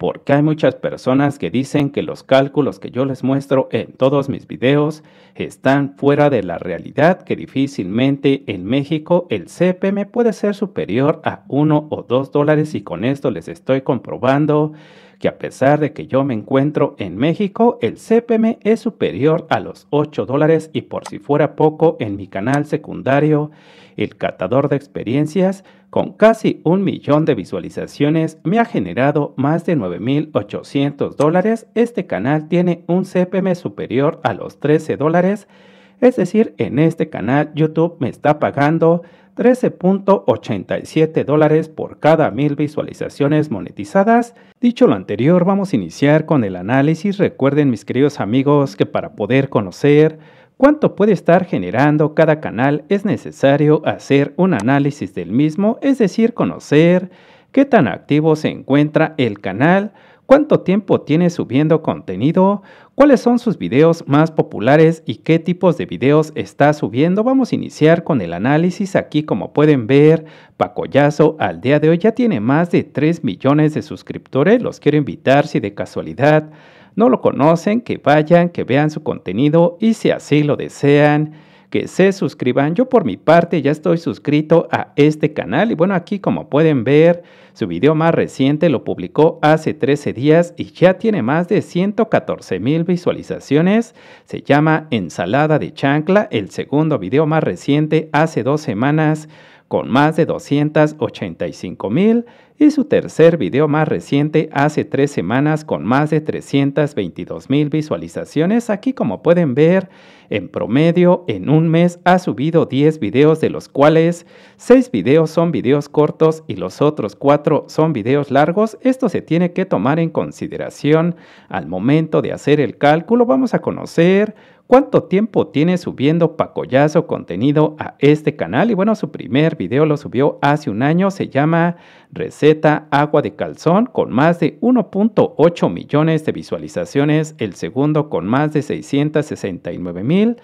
porque hay muchas personas que dicen que los cálculos que yo les muestro en todos mis videos están fuera de la realidad que difícilmente en México el CPM puede ser superior a 1 o 2 dólares y con esto les estoy comprobando que a pesar de que yo me encuentro en México, el CPM es superior a los 8 dólares y por si fuera poco en mi canal secundario el catador de experiencias, con casi un millón de visualizaciones, me ha generado más de 9.800 dólares. Este canal tiene un CPM superior a los 13 dólares. Es decir, en este canal YouTube me está pagando 13.87 dólares por cada mil visualizaciones monetizadas. Dicho lo anterior, vamos a iniciar con el análisis. Recuerden mis queridos amigos que para poder conocer cuánto puede estar generando cada canal, es necesario hacer un análisis del mismo, es decir, conocer qué tan activo se encuentra el canal, cuánto tiempo tiene subiendo contenido, cuáles son sus videos más populares y qué tipos de videos está subiendo. Vamos a iniciar con el análisis. Aquí como pueden ver, Pacoyazo al día de hoy ya tiene más de 3 millones de suscriptores. Los quiero invitar si de casualidad no lo conocen, que vayan, que vean su contenido y si así lo desean, que se suscriban. Yo por mi parte ya estoy suscrito a este canal y bueno, aquí como pueden ver, su video más reciente lo publicó hace 13 días y ya tiene más de 114 mil visualizaciones. Se llama Ensalada de Chancla, el segundo video más reciente hace dos semanas con más de 285 mil y su tercer video más reciente hace tres semanas con más de 322 mil visualizaciones. Aquí como pueden ver, en promedio en un mes ha subido 10 videos de los cuales 6 videos son videos cortos y los otros 4 son videos largos. Esto se tiene que tomar en consideración al momento de hacer el cálculo. Vamos a conocer cuánto tiempo tiene subiendo Pacoyazo contenido a este canal. Y bueno, su primer video lo subió hace un año, se llama Receta Agua de Calzón, con más de 1.8 millones de visualizaciones, el segundo con más de 669 mil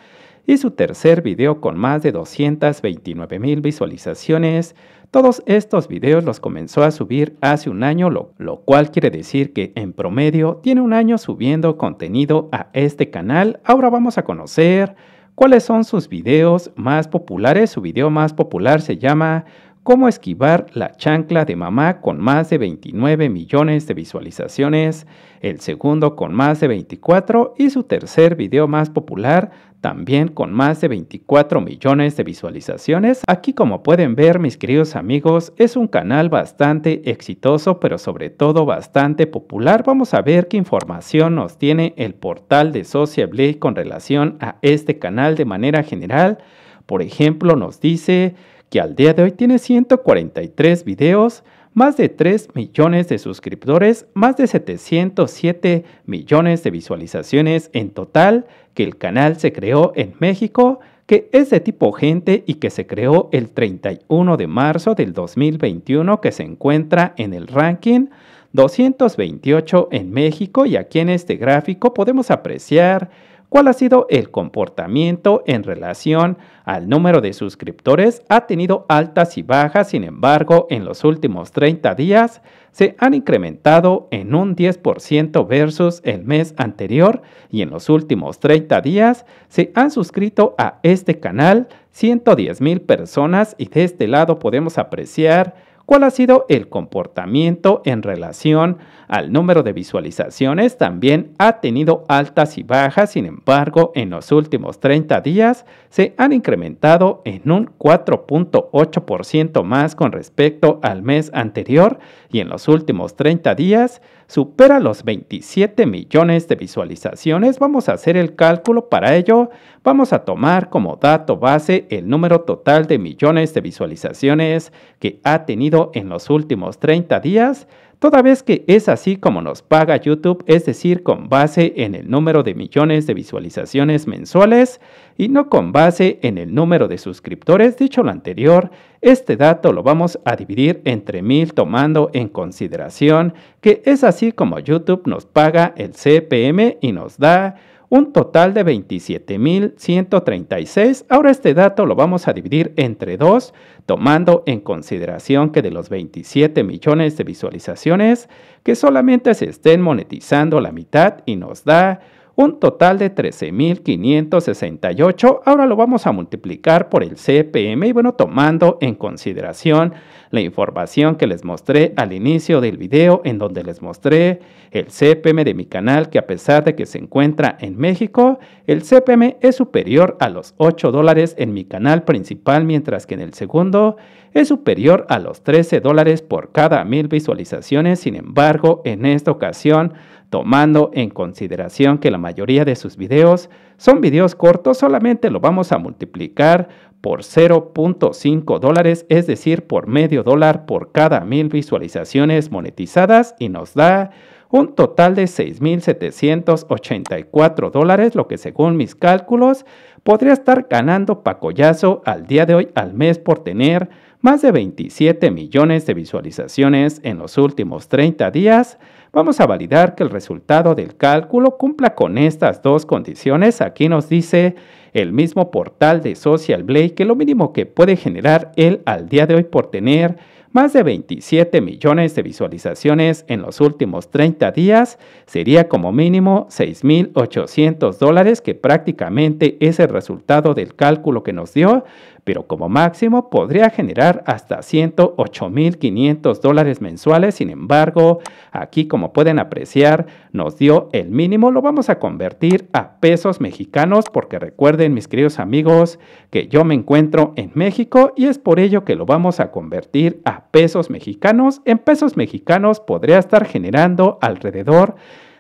y su tercer video con más de 229 mil visualizaciones. Todos estos videos los comenzó a subir hace un año, lo, cual quiere decir que en promedio tiene un año subiendo contenido a este canal. Ahora vamos a conocer cuáles son sus videos más populares. Su video más popular se llama Cómo esquivar la chancla de mamá con más de 29 millones de visualizaciones, el segundo con más de 24 y su tercer video más popular también con más de 24 millones de visualizaciones. Aquí como pueden ver mis queridos amigos es un canal bastante exitoso pero sobre todo bastante popular. Vamos a ver qué información nos tiene el portal de Sociable con relación a este canal de manera general. Por ejemplo nos dice que al día de hoy tiene 143 videos, más de 3 millones de suscriptores, más de 707 millones de visualizaciones en total que el canal se creó en México, que es de tipo gente y que se creó el 31 de marzo del 2021 que se encuentra en el ranking 228 en México y aquí en este gráfico podemos apreciar cuál ha sido el comportamiento en relación al número de suscriptores, ha tenido altas y bajas, sin embargo, en los últimos 30 días se han incrementado en un 10% versus el mes anterior y en los últimos 30 días se han suscrito a este canal 110 mil personas y de este lado podemos apreciar cuál ha sido el comportamiento en relación al número de visualizaciones. También ha tenido altas y bajas, sin embargo, en los últimos 30 días se han incrementado en un 4.8% más con respecto al mes anterior y en los últimos 30 días supera los 27 millones de visualizaciones. Vamos a hacer el cálculo para ello. Vamos a tomar como dato base el número total de millones de visualizaciones que ha tenido en los últimos 30 días, toda vez que es así como nos paga YouTube, es decir, con base en el número de millones de visualizaciones mensuales y no con base en el número de suscriptores, dicho lo anterior, este dato lo vamos a dividir entre mil tomando en consideración que es así como YouTube nos paga el CPM y nos da un total de 27.136. Ahora este dato lo vamos a dividir entre dos, tomando en consideración que de los 27 millones de visualizaciones, que solamente se estén monetizando la mitad y nos da un total de 13.568. Ahora lo vamos a multiplicar por el CPM y bueno, tomando en consideración la información que les mostré al inicio del video en donde les mostré el CPM de mi canal que a pesar de que se encuentra en México, el CPM es superior a los 8 dólares en mi canal principal mientras que en el segundo es superior a los 13 dólares por cada mil visualizaciones. Sin embargo, en esta ocasión tomando en consideración que la mayoría de sus videos son videos cortos, solamente lo vamos a multiplicar por 0.5 dólares, es decir, por medio dólar por cada mil visualizaciones monetizadas y nos da un total de 6.784 dólares, lo que según mis cálculos podría estar ganando Pacoyazo al día de hoy al mes por tener más de 27 millones de visualizaciones en los últimos 30 días, Vamos a validar que el resultado del cálculo cumpla con estas dos condiciones. Aquí nos dice el mismo portal de Social Blade que lo mínimo que puede generar él al día de hoy por tener más de 27 millones de visualizaciones en los últimos 30 días sería como mínimo 6.800 dólares, que prácticamente es el resultado del cálculo que nos dio, pero como máximo podría generar hasta 108.500 dólares mensuales. Sin embargo, aquí como pueden apreciar, nos dio el mínimo, lo vamos a convertir a pesos mexicanos porque recuerden mis queridos amigos que yo me encuentro en México y es por ello que lo vamos a convertir a pesos mexicanos. En pesos mexicanos podría estar generando alrededor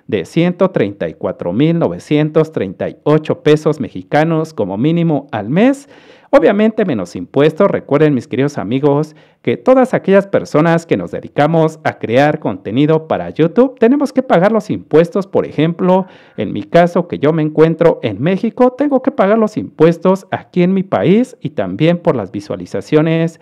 de 134.938 pesos mexicanos como mínimo al mes. Obviamente menos impuestos, recuerden mis queridos amigos que todas aquellas personas que nos dedicamos a crear contenido para YouTube tenemos que pagar los impuestos, por ejemplo, en mi caso que yo me encuentro en México, tengo que pagar los impuestos aquí en mi país y también por las visualizaciones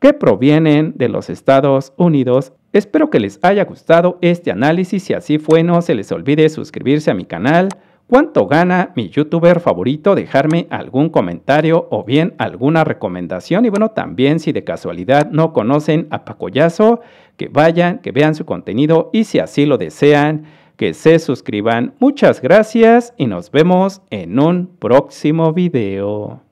que provienen de los Estados Unidos. Espero que les haya gustado este análisis. Si así fue, no se les olvide suscribirse a mi canal. ¿Cuánto gana mi youtuber favorito? Dejarme algún comentario o bien alguna recomendación. Y bueno, también si de casualidad no conocen a Pacoyazo, que vayan, que vean su contenido y si así lo desean, que se suscriban. Muchas gracias y nos vemos en un próximo video.